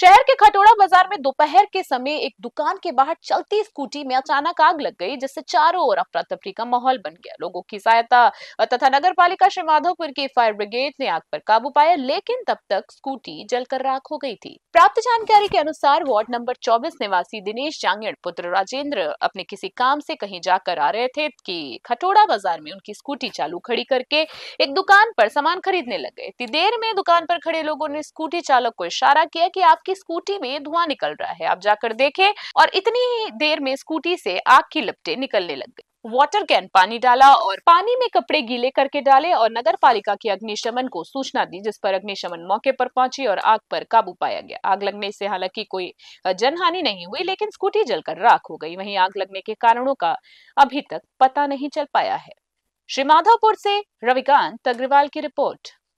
शहर के खटोड़ा बाजार में दोपहर के समय एक दुकान के बाहर चलती स्कूटी में अचानक आग लग गई जिससे चारों ओर अफरा तफरी का माहौल बन गया लोगों की सहायता तथा नगर पालिका श्री माधोपुर की फायर ब्रिगेड ने आग पर काबू पाया लेकिन तब तक स्कूटी जलकर राख हो गई थी प्राप्त जानकारी के अनुसार वार्ड नंबर चौबीस निवासी दिनेश जांगेड़ पुत्र राजेंद्र अपने किसी काम से कहीं जाकर आ रहे थे कि खटोड़ा बाजार में उनकी स्कूटी चालू खड़ी करके एक दुकान पर सामान खरीदने लग गए देर में दुकान पर खड़े लोगों ने स्कूटी चालक को इशारा किया कि आप आपकी स्कूटी में धुआं निकल रहा है आप जाकर देखे और इतनी ही देर में स्कूटी से आग की लपटे निकलने लग गई वाटर कैन पानी डाला और पानी में कपड़े गीले करके डाले और नगर पालिका के अग्निशमन को सूचना दी जिस पर अग्निशमन मौके पर पहुंची और आग पर काबू पाया गया आग लगने से हालांकि कोई जनहानि नहीं हुई लेकिन स्कूटी जलकर राख हो गई वहीं आग लगने के कारणों का अभी तक पता नहीं चल पाया है श्री माधोपुर से रविकांत अग्रवाल की रिपोर्ट